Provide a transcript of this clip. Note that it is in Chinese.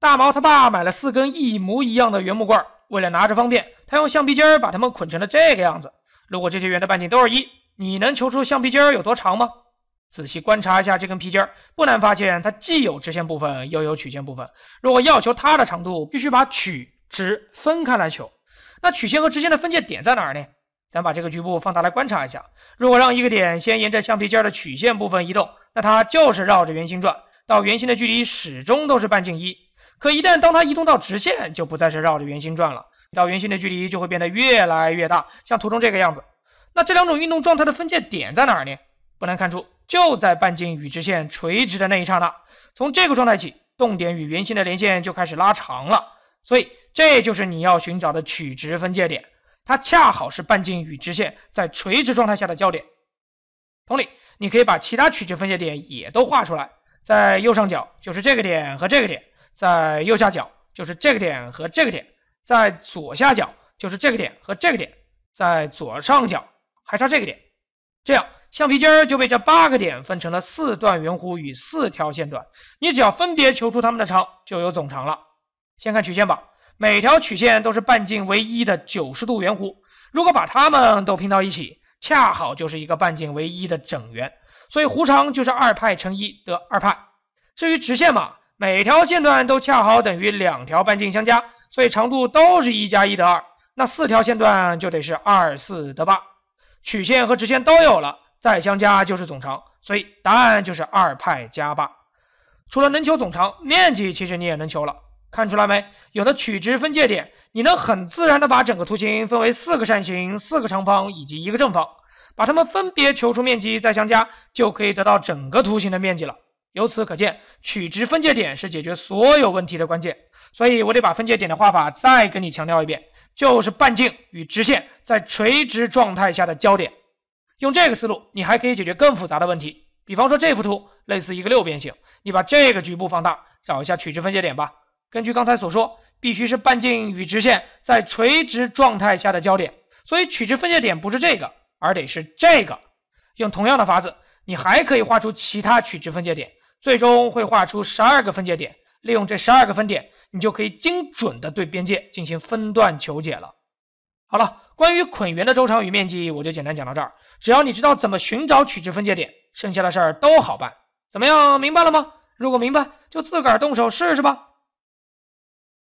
大毛他爸买了四根一模一样的圆木棍儿，为了拿着方便，他用橡皮筋儿把它们捆成了这个样子。如果这些圆的半径都是一，你能求出橡皮筋儿有多长吗？仔细观察一下这根皮筋儿，不难发现它既有直线部分，又有曲线部分。如果要求它的长度，必须把曲直分开来求。那曲线和直线的分界点在哪儿呢？咱把这个局部放大来观察一下。如果让一个点先沿着橡皮筋儿的曲线部分移动，那它就是绕着圆心转，到圆心的距离始终都是半径一。可一旦当它移动到直线，就不再是绕着圆心转了，到圆心的距离就会变得越来越大，像图中这个样子。那这两种运动状态的分界点在哪儿呢？不难看出，就在半径与直线垂直的那一刹那。从这个状态起，动点与圆心的连线就开始拉长了，所以这就是你要寻找的曲直分界点，它恰好是半径与直线在垂直状态下的交点。同理，你可以把其他取直分界点也都画出来，在右上角就是这个点和这个点。在右下角就是这个点和这个点，在左下角就是这个点和这个点，在左上角还差这个点，这样橡皮筋儿就被这八个点分成了四段圆弧与四条线段。你只要分别求出它们的长，就有总长了。先看曲线吧，每条曲线都是半径为一的九十度圆弧，如果把它们都拼到一起，恰好就是一个半径为一的整圆，所以弧长就是二派乘一得二派。至于直线嘛。每条线段都恰好等于两条半径相加，所以长度都是一加一得二。那四条线段就得是二四得八。曲线和直线都有了，再相加就是总长，所以答案就是二派加八。除了能求总长，面积其实你也能求了。看出来没？有的曲直分界点，你能很自然的把整个图形分为四个扇形、四个长方以及一个正方，把它们分别求出面积再相加，就可以得到整个图形的面积了。由此可见，取值分界点是解决所有问题的关键，所以我得把分界点的画法再跟你强调一遍，就是半径与直线在垂直状态下的交点。用这个思路，你还可以解决更复杂的问题。比方说这幅图类似一个六边形，你把这个局部放大，找一下取值分界点吧。根据刚才所说，必须是半径与直线在垂直状态下的交点，所以取值分界点不是这个，而得是这个。用同样的法子，你还可以画出其他取值分界点。最终会画出十二个分界点，利用这十二个分点，你就可以精准的对边界进行分段求解了。好了，关于捆圆的周长与面积，我就简单讲到这儿。只要你知道怎么寻找取值分界点，剩下的事儿都好办。怎么样，明白了吗？如果明白，就自个儿动手试试吧。